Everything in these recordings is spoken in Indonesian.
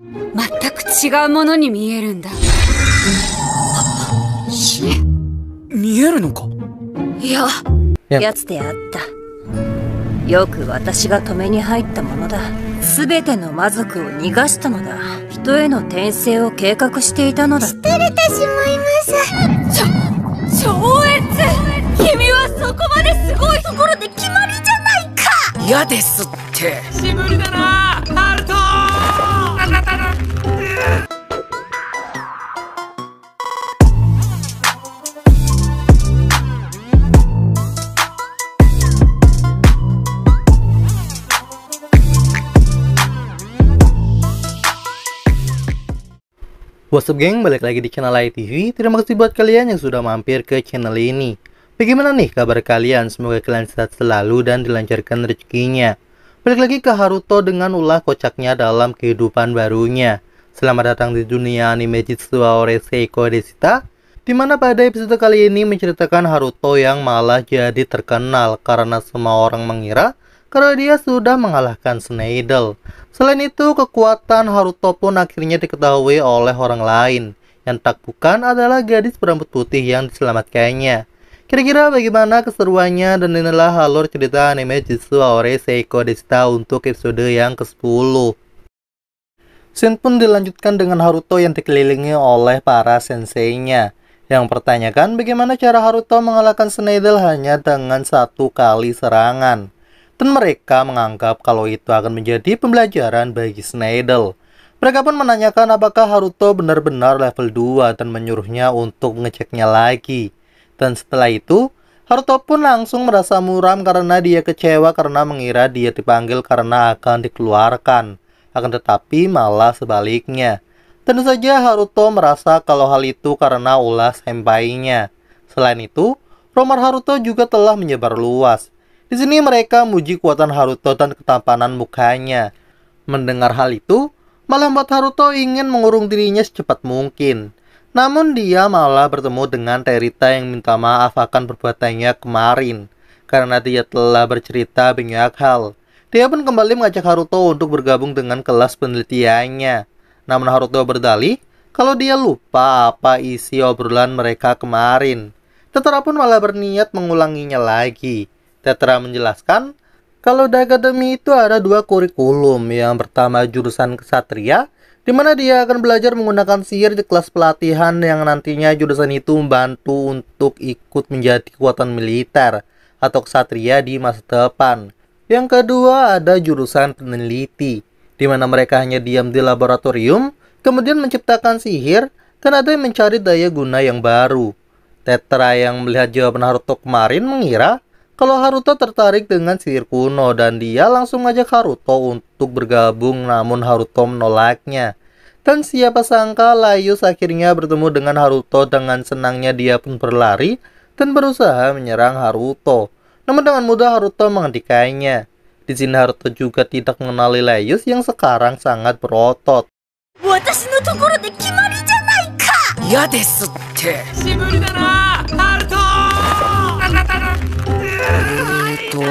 全く違うものに見えるんだ見えるのかいややつであったよく私が止めに入ったものだ全ての魔族を逃がしたのだ人への転生を計画していたのだてれてしまいますちょ超越君はそこまですごいところで決まりじゃないか嫌ですってしぶりだな What's up geng, balik lagi di channel ITV Terima kasih buat kalian yang sudah mampir ke channel ini Bagaimana nih kabar kalian? Semoga kalian sehat selalu dan dilancarkan rezekinya Balik lagi ke Haruto dengan ulah kocaknya dalam kehidupan barunya Selamat datang di dunia anime Jitsu Aore Seiko Desita Dimana pada episode kali ini menceritakan Haruto yang malah jadi terkenal Karena semua orang mengira karena dia sudah mengalahkan Sneidel. Selain itu, kekuatan Haruto pun akhirnya diketahui oleh orang lain, yang tak bukan adalah gadis berambut putih yang diselamatkannya. Kira-kira bagaimana keseruannya dan inilah alur cerita anime Jitsu Aore Seiko Desta untuk episode yang ke-10. Scene pun dilanjutkan dengan Haruto yang dikelilingi oleh para senseinya. Yang pertanyakan bagaimana cara Haruto mengalahkan Snaidel hanya dengan satu kali serangan dan mereka menganggap kalau itu akan menjadi pembelajaran bagi Snaidel. Mereka pun menanyakan apakah Haruto benar-benar level 2 dan menyuruhnya untuk mengeceknya lagi. Dan setelah itu, Haruto pun langsung merasa muram karena dia kecewa karena mengira dia dipanggil karena akan dikeluarkan. Akan tetapi malah sebaliknya. Tentu saja Haruto merasa kalau hal itu karena ulas senpainya. Selain itu, rumor Haruto juga telah menyebar luas. Di sini mereka muji kekuatan Haruto dan ketampanan mukanya. Mendengar hal itu, malah membuat Haruto ingin mengurung dirinya secepat mungkin. Namun dia malah bertemu dengan Terita yang minta maaf akan perbuatannya kemarin karena dia telah bercerita banyak hal. Dia pun kembali mengajak Haruto untuk bergabung dengan kelas penelitiannya. Namun Haruto berdalih kalau dia lupa apa isi obrolan mereka kemarin. Tentara pun malah berniat mengulanginya lagi. Tetra menjelaskan, kalau di akademi itu ada dua kurikulum. Yang pertama jurusan kesatria, di mana dia akan belajar menggunakan sihir di kelas pelatihan yang nantinya jurusan itu membantu untuk ikut menjadi kekuatan militer atau kesatria di masa depan. Yang kedua ada jurusan peneliti, di mana mereka hanya diam di laboratorium, kemudian menciptakan sihir, dan ada yang mencari daya guna yang baru. Tetra yang melihat jawaban Haruto kemarin mengira kalau Haruto tertarik dengan sihir kuno dan dia langsung ngajak Haruto untuk bergabung namun Haruto menolaknya. Dan siapa sangka Layus akhirnya bertemu dengan Haruto dengan senangnya dia pun berlari dan berusaha menyerang Haruto. Namun dengan mudah Haruto menghentikannya. Di sini Haruto juga tidak mengenali Layus yang sekarang sangat berotot. Ya desu gitu.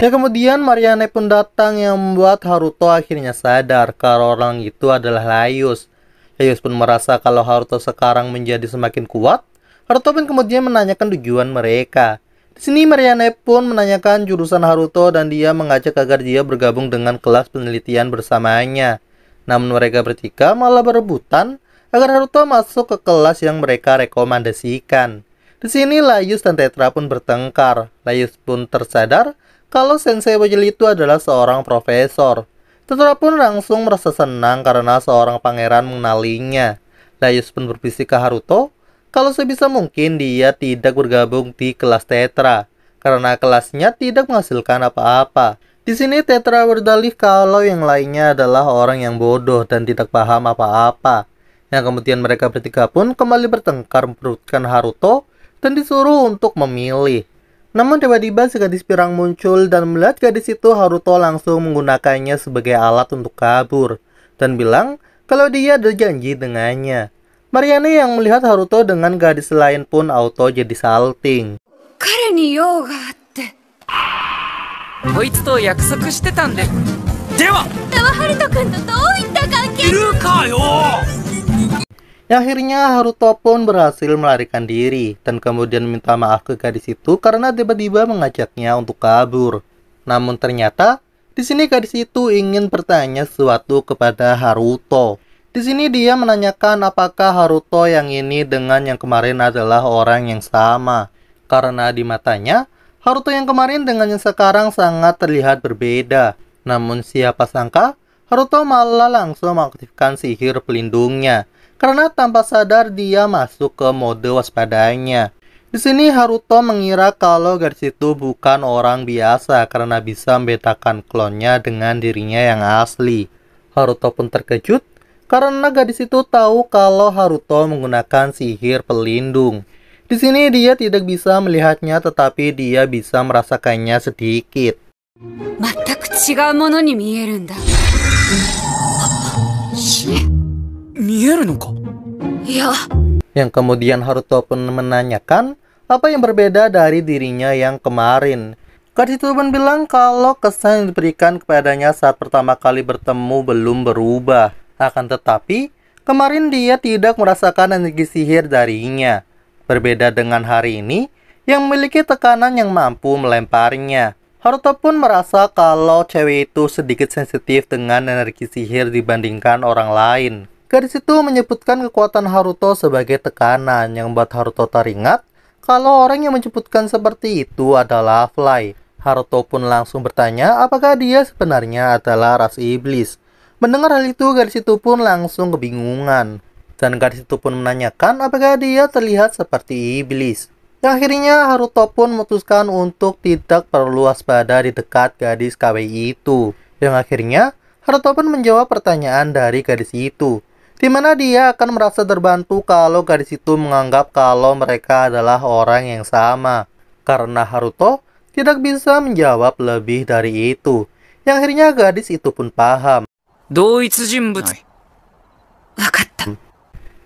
Ya kemudian Mariane pun datang yang membuat Haruto akhirnya sadar kalau orang itu adalah Layus. Layus pun merasa kalau Haruto sekarang menjadi semakin kuat. Haruto pun kemudian menanyakan tujuan mereka. Di sini Mariane pun menanyakan jurusan Haruto dan dia mengajak agar dia bergabung dengan kelas penelitian bersamanya. Namun mereka bertiga malah berebutan agar Haruto masuk ke kelas yang mereka rekomendasikan. Di sini Layus dan Tetra pun bertengkar. Layus pun tersadar kalau Sensei Wajil itu adalah seorang profesor. Tetra pun langsung merasa senang karena seorang pangeran mengenalinya. Layus pun berbisik ke Haruto kalau sebisa mungkin dia tidak bergabung di kelas Tetra karena kelasnya tidak menghasilkan apa-apa. Di sini Tetra berdalih kalau yang lainnya adalah orang yang bodoh dan tidak paham apa-apa. Yang kemudian mereka bertiga pun kembali bertengkar memperutkan Haruto dan disuruh untuk memilih. Namun tiba-tiba si gadis pirang muncul dan melihat gadis itu Haruto langsung menggunakannya sebagai alat untuk kabur dan bilang kalau dia ada janji dengannya. Mariane yang melihat Haruto dengan gadis lain pun auto jadi salting. Akhirnya Haruto pun berhasil melarikan diri dan kemudian minta maaf ke gadis itu karena tiba-tiba mengajaknya untuk kabur. Namun ternyata di sini gadis itu ingin bertanya sesuatu kepada Haruto. Di sini dia menanyakan apakah Haruto yang ini dengan yang kemarin adalah orang yang sama. Karena di matanya, Haruto yang kemarin dengan yang sekarang sangat terlihat berbeda. Namun siapa sangka, Haruto malah langsung mengaktifkan sihir pelindungnya karena tanpa sadar dia masuk ke mode waspadanya. Di sini Haruto mengira kalau gadis itu bukan orang biasa karena bisa membedakan klonnya dengan dirinya yang asli. Haruto pun terkejut karena gadis itu tahu kalau Haruto menggunakan sihir pelindung. Di sini dia tidak bisa melihatnya tetapi dia bisa merasakannya sedikit. Ya. Yang kemudian Haruto pun menanyakan apa yang berbeda dari dirinya yang kemarin. pun bilang kalau kesan yang diberikan kepadanya saat pertama kali bertemu belum berubah. Akan tetapi, kemarin dia tidak merasakan energi sihir darinya. Berbeda dengan hari ini, yang memiliki tekanan yang mampu melemparnya. Haruto pun merasa kalau cewek itu sedikit sensitif dengan energi sihir dibandingkan orang lain. Gadis itu menyebutkan kekuatan Haruto sebagai tekanan yang membuat Haruto teringat kalau orang yang menyebutkan seperti itu adalah Fly. Haruto pun langsung bertanya apakah dia sebenarnya adalah ras iblis. Mendengar hal itu, gadis itu pun langsung kebingungan. Dan gadis itu pun menanyakan apakah dia terlihat seperti iblis. Dan akhirnya Haruto pun memutuskan untuk tidak perlu waspada di dekat gadis KWI itu. Yang akhirnya Haruto pun menjawab pertanyaan dari gadis itu di mana dia akan merasa terbantu kalau gadis itu menganggap kalau mereka adalah orang yang sama, karena Haruto tidak bisa menjawab lebih dari itu. Yang akhirnya gadis itu pun paham. Hmm.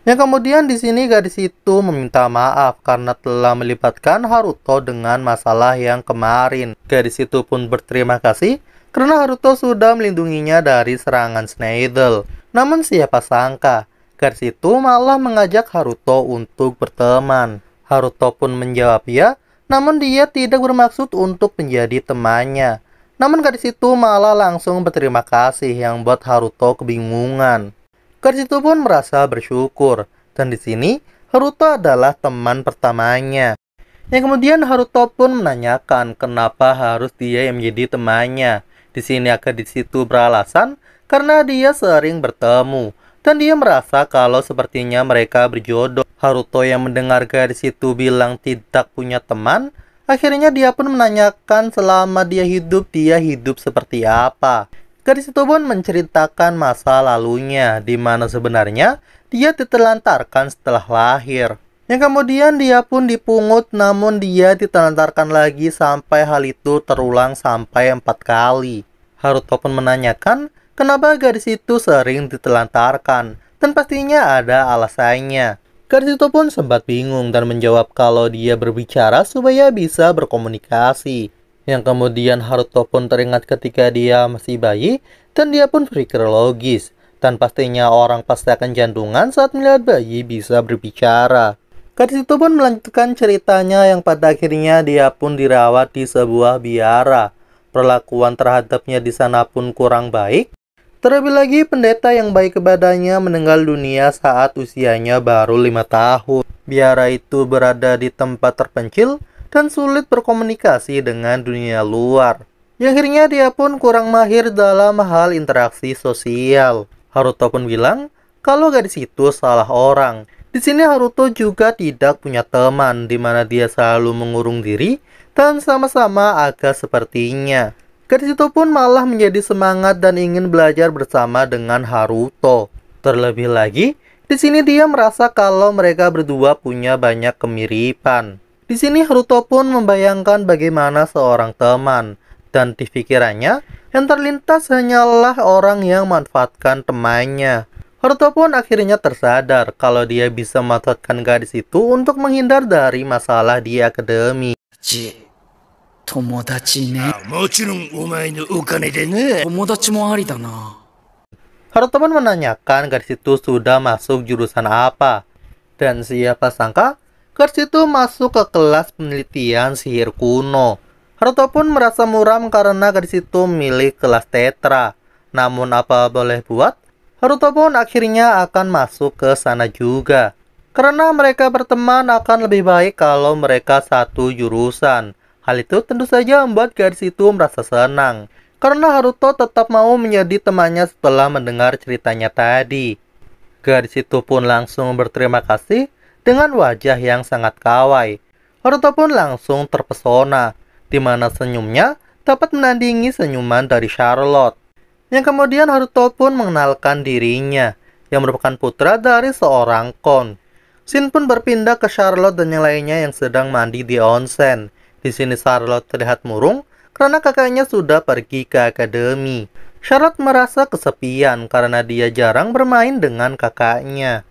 Yang kemudian di sini gadis itu meminta maaf karena telah melibatkan Haruto dengan masalah yang kemarin. Gadis itu pun berterima kasih karena Haruto sudah melindunginya dari serangan Snaidel. Namun siapa sangka, Gers itu malah mengajak Haruto untuk berteman. Haruto pun menjawab ya, namun dia tidak bermaksud untuk menjadi temannya. Namun gadis itu malah langsung berterima kasih yang buat Haruto kebingungan. Gadis itu pun merasa bersyukur, dan di sini Haruto adalah teman pertamanya. Yang kemudian Haruto pun menanyakan kenapa harus dia yang menjadi temannya. Di sini di situ beralasan karena dia sering bertemu dan dia merasa kalau sepertinya mereka berjodoh. Haruto yang mendengar gadis itu bilang tidak punya teman, akhirnya dia pun menanyakan selama dia hidup, dia hidup seperti apa. Gadis itu pun menceritakan masa lalunya, di mana sebenarnya dia ditelantarkan setelah lahir. Yang kemudian dia pun dipungut namun dia ditelantarkan lagi sampai hal itu terulang sampai empat kali. Haruto pun menanyakan Kenapa gadis itu sering ditelantarkan? Dan pastinya ada alasannya. Gadis itu pun sempat bingung dan menjawab kalau dia berbicara supaya bisa berkomunikasi. Yang kemudian Haruto pun teringat ketika dia masih bayi dan dia pun berpikir logis. Dan pastinya orang pasti akan jantungan saat melihat bayi bisa berbicara. Gadis itu pun melanjutkan ceritanya yang pada akhirnya dia pun dirawat di sebuah biara. Perlakuan terhadapnya di sana pun kurang baik Terlebih lagi pendeta yang baik kepadanya meninggal dunia saat usianya baru lima tahun. Biara itu berada di tempat terpencil dan sulit berkomunikasi dengan dunia luar. Yang akhirnya dia pun kurang mahir dalam hal interaksi sosial. Haruto pun bilang, kalau gadis itu salah orang. Di sini Haruto juga tidak punya teman, di mana dia selalu mengurung diri dan sama-sama agak sepertinya. Gadis itu pun malah menjadi semangat dan ingin belajar bersama dengan Haruto. Terlebih lagi, di sini dia merasa kalau mereka berdua punya banyak kemiripan. Di sini Haruto pun membayangkan bagaimana seorang teman, dan di pikirannya, yang terlintas hanyalah orang yang manfaatkan temannya. Haruto pun akhirnya tersadar kalau dia bisa memanfaatkan gadis itu untuk menghindar dari masalah di akademi. Cik. 友達ねもちろんお前のお金でね友達もありだな teman menanyakan garis itu sudah masuk jurusan apa dan siapa sangka garis itu masuk ke kelas penelitian sihir kuno. Haruto pun merasa muram karena garis itu milik kelas tetra. Namun apa boleh buat, Haruto pun akhirnya akan masuk ke sana juga. Karena mereka berteman akan lebih baik kalau mereka satu jurusan. Hal itu tentu saja membuat gadis itu merasa senang, karena Haruto tetap mau menjadi temannya setelah mendengar ceritanya tadi. Gadis itu pun langsung berterima kasih dengan wajah yang sangat kawai. Haruto pun langsung terpesona, di mana senyumnya dapat menandingi senyuman dari Charlotte. Yang kemudian Haruto pun mengenalkan dirinya, yang merupakan putra dari seorang kon. Shin pun berpindah ke Charlotte dan yang lainnya yang sedang mandi di onsen. Di sini Charlotte terlihat murung karena kakaknya sudah pergi ke akademi. Charlotte merasa kesepian karena dia jarang bermain dengan kakaknya.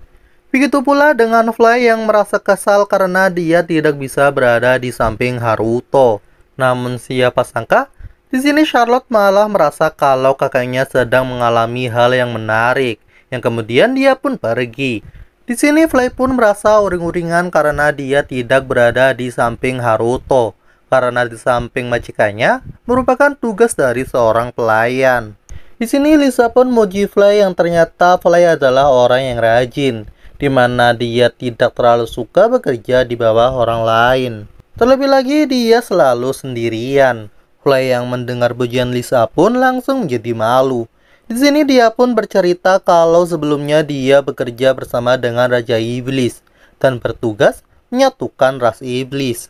Begitu pula dengan Fly yang merasa kesal karena dia tidak bisa berada di samping Haruto. Namun siapa sangka, di sini Charlotte malah merasa kalau kakaknya sedang mengalami hal yang menarik, yang kemudian dia pun pergi. Di sini Fly pun merasa uring-uringan karena dia tidak berada di samping Haruto karena di samping majikannya merupakan tugas dari seorang pelayan. Di sini Lisa pun muji Fly yang ternyata Fly adalah orang yang rajin, di mana dia tidak terlalu suka bekerja di bawah orang lain. Terlebih lagi dia selalu sendirian. Fly yang mendengar pujian Lisa pun langsung menjadi malu. Di sini dia pun bercerita kalau sebelumnya dia bekerja bersama dengan Raja Iblis dan bertugas menyatukan ras iblis.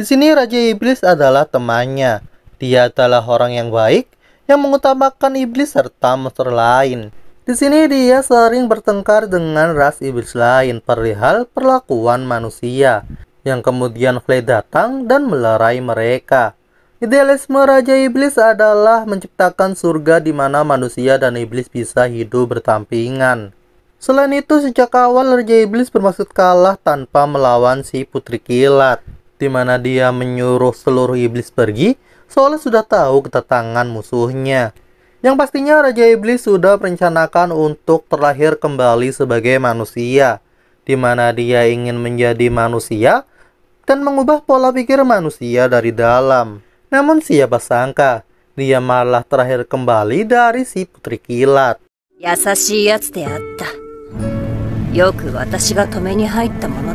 Di sini Raja Iblis adalah temannya. Dia adalah orang yang baik yang mengutamakan iblis serta monster lain. Di sini dia sering bertengkar dengan ras iblis lain perihal perlakuan manusia yang kemudian Flay datang dan melerai mereka. Idealisme Raja Iblis adalah menciptakan surga di mana manusia dan iblis bisa hidup bertampingan. Selain itu, sejak awal Raja Iblis bermaksud kalah tanpa melawan si Putri Kilat di mana dia menyuruh seluruh iblis pergi, soalnya sudah tahu ketetangan musuhnya. Yang pastinya Raja Iblis sudah merencanakan untuk terlahir kembali sebagai manusia, di mana dia ingin menjadi manusia dan mengubah pola pikir manusia dari dalam. Namun siapa sangka, dia malah terakhir kembali dari si putri kilat.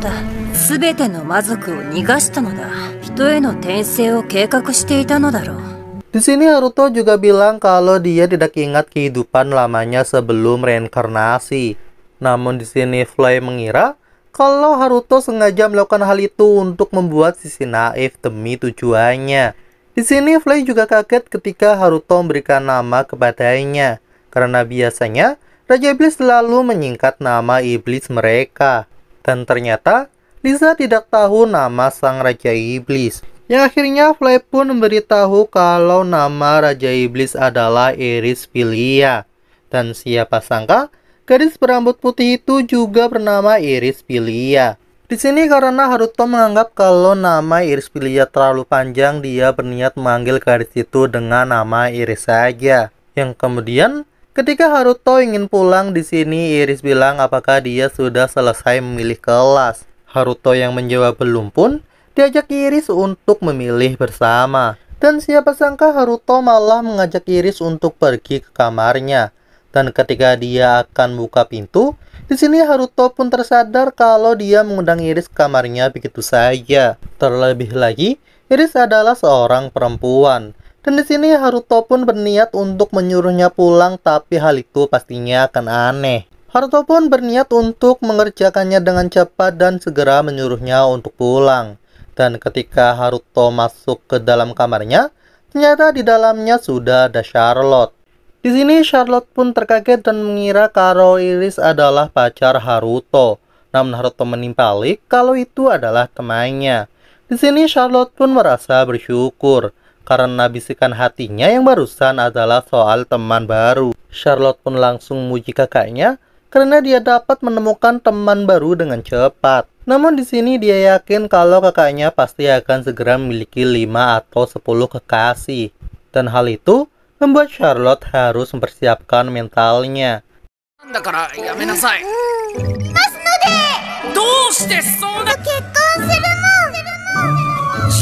da. 全ての魔族を逃がしたのだ人への転生を計画していたのだろう Di sini Haruto juga bilang kalau dia tidak ingat kehidupan lamanya sebelum reinkarnasi. Namun di sini Fly mengira kalau Haruto sengaja melakukan hal itu untuk membuat sisi naif demi tujuannya. Di sini Fly juga kaget ketika Haruto memberikan nama kepadanya karena biasanya Raja Iblis selalu menyingkat nama iblis mereka. Dan ternyata Lisa tidak tahu nama sang Raja Iblis. Yang akhirnya Fly pun memberitahu kalau nama Raja Iblis adalah Iris Pilia. Dan siapa sangka, gadis berambut putih itu juga bernama Iris Pilia. Di sini karena Haruto menganggap kalau nama Iris Pilia terlalu panjang, dia berniat memanggil gadis itu dengan nama Iris saja. Yang kemudian, ketika Haruto ingin pulang di sini, Iris bilang apakah dia sudah selesai memilih kelas. Haruto yang menjawab belum pun diajak Iris untuk memilih bersama. Dan siapa sangka Haruto malah mengajak Iris untuk pergi ke kamarnya. Dan ketika dia akan buka pintu, di sini Haruto pun tersadar kalau dia mengundang Iris ke kamarnya begitu saja. Terlebih lagi, Iris adalah seorang perempuan. Dan di sini Haruto pun berniat untuk menyuruhnya pulang tapi hal itu pastinya akan aneh. Harto pun berniat untuk mengerjakannya dengan cepat dan segera menyuruhnya untuk pulang. Dan ketika Haruto masuk ke dalam kamarnya, ternyata di dalamnya sudah ada Charlotte. Di sini Charlotte pun terkaget dan mengira kalau Iris adalah pacar Haruto. Namun Haruto menimpali kalau itu adalah temannya. Di sini Charlotte pun merasa bersyukur karena bisikan hatinya yang barusan adalah soal teman baru. Charlotte pun langsung memuji kakaknya karena dia dapat menemukan teman baru dengan cepat. Namun di sini dia yakin kalau kakaknya pasti akan segera memiliki 5 atau 10 kekasih. Dan hal itu membuat Charlotte harus mempersiapkan mentalnya.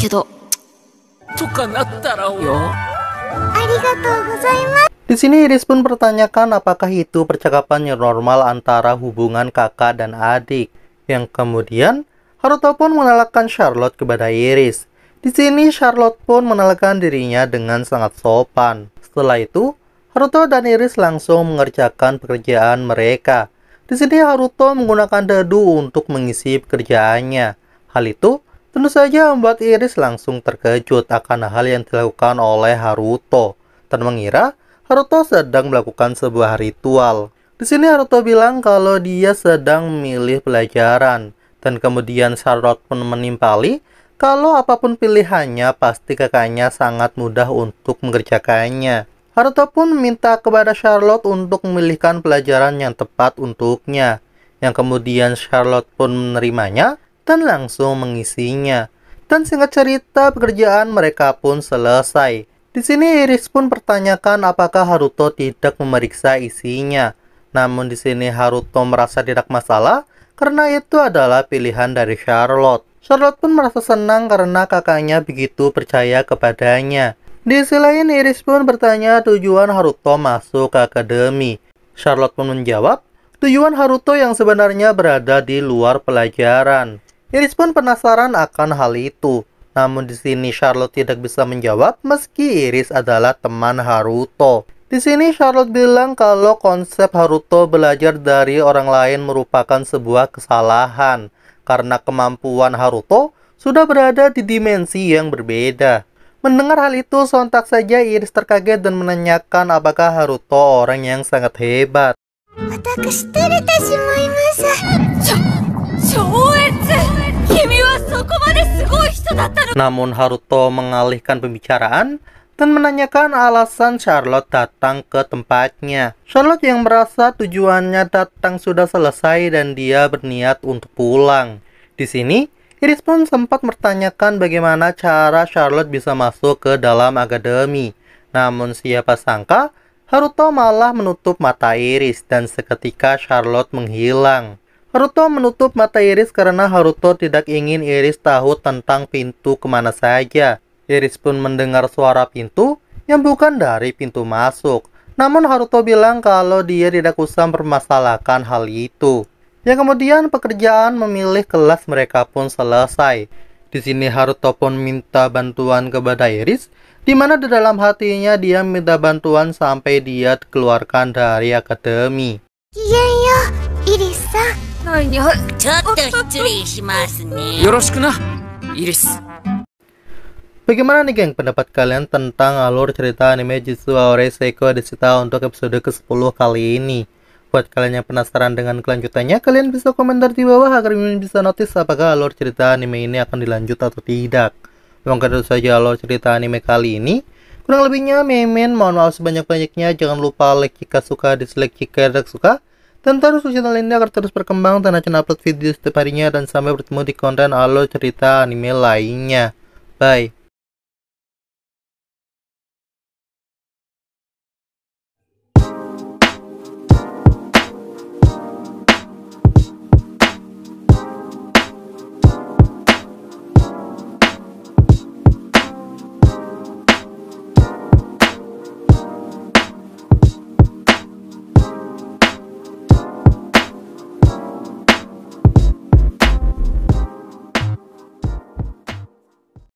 Kedo. Di sini Iris pun pertanyakan apakah itu percakapan yang normal antara hubungan kakak dan adik. Yang kemudian, Haruto pun menelakkan Charlotte kepada Iris. Di sini Charlotte pun menelakkan dirinya dengan sangat sopan. Setelah itu, Haruto dan Iris langsung mengerjakan pekerjaan mereka. Di sini Haruto menggunakan dadu untuk mengisi pekerjaannya. Hal itu tentu saja membuat Iris langsung terkejut akan hal yang dilakukan oleh Haruto dan mengira Haruto sedang melakukan sebuah ritual. Di sini Haruto bilang kalau dia sedang memilih pelajaran, dan kemudian Sarot pun menimpali kalau apapun pilihannya pasti kakaknya sangat mudah untuk mengerjakannya. Haruto pun meminta kepada Charlotte untuk memilihkan pelajaran yang tepat untuknya, yang kemudian Charlotte pun menerimanya dan langsung mengisinya. Dan singkat cerita, pekerjaan mereka pun selesai. Di sini Iris pun pertanyakan apakah Haruto tidak memeriksa isinya. Namun di sini Haruto merasa tidak masalah karena itu adalah pilihan dari Charlotte. Charlotte pun merasa senang karena kakaknya begitu percaya kepadanya. Di sisi lain Iris pun bertanya tujuan Haruto masuk ke akademi. Charlotte pun menjawab, tujuan Haruto yang sebenarnya berada di luar pelajaran. Iris pun penasaran akan hal itu. Namun di sini Charlotte tidak bisa menjawab meski Iris adalah teman Haruto. Di sini Charlotte bilang kalau konsep Haruto belajar dari orang lain merupakan sebuah kesalahan karena kemampuan Haruto sudah berada di dimensi yang berbeda. Mendengar hal itu, sontak saja Iris terkaget dan menanyakan apakah Haruto orang yang sangat hebat. Aku namun Haruto mengalihkan pembicaraan dan menanyakan alasan Charlotte datang ke tempatnya. Charlotte yang merasa tujuannya datang sudah selesai dan dia berniat untuk pulang. Di sini, Iris pun sempat bertanyakan bagaimana cara Charlotte bisa masuk ke dalam akademi. Namun siapa sangka, Haruto malah menutup mata Iris dan seketika Charlotte menghilang. Haruto menutup mata Iris karena Haruto tidak ingin Iris tahu tentang pintu kemana saja. Iris pun mendengar suara pintu yang bukan dari pintu masuk. Namun Haruto bilang kalau dia tidak usah mempermasalahkan hal itu. Yang kemudian pekerjaan memilih kelas mereka pun selesai. Di sini Haruto pun minta bantuan kepada Iris, di mana di dalam hatinya dia minta bantuan sampai dia dikeluarkan dari akademi. Iya, ya, iris Bagaimana nih geng pendapat kalian tentang alur cerita anime Jitsuwa Ore Seiko Desita untuk episode ke-10 kali ini? Buat kalian yang penasaran dengan kelanjutannya, kalian bisa komentar di bawah agar kalian bisa notice apakah alur cerita anime ini akan dilanjut atau tidak. Memang kata saja alur cerita anime kali ini. Kurang lebihnya, Mimin mohon maaf sebanyak-banyaknya. Jangan lupa like jika suka, dislike jika tidak suka. Tentara sosial channel ini akan terus berkembang dan akan upload video setiap harinya dan sampai bertemu di konten alo cerita anime lainnya. Bye.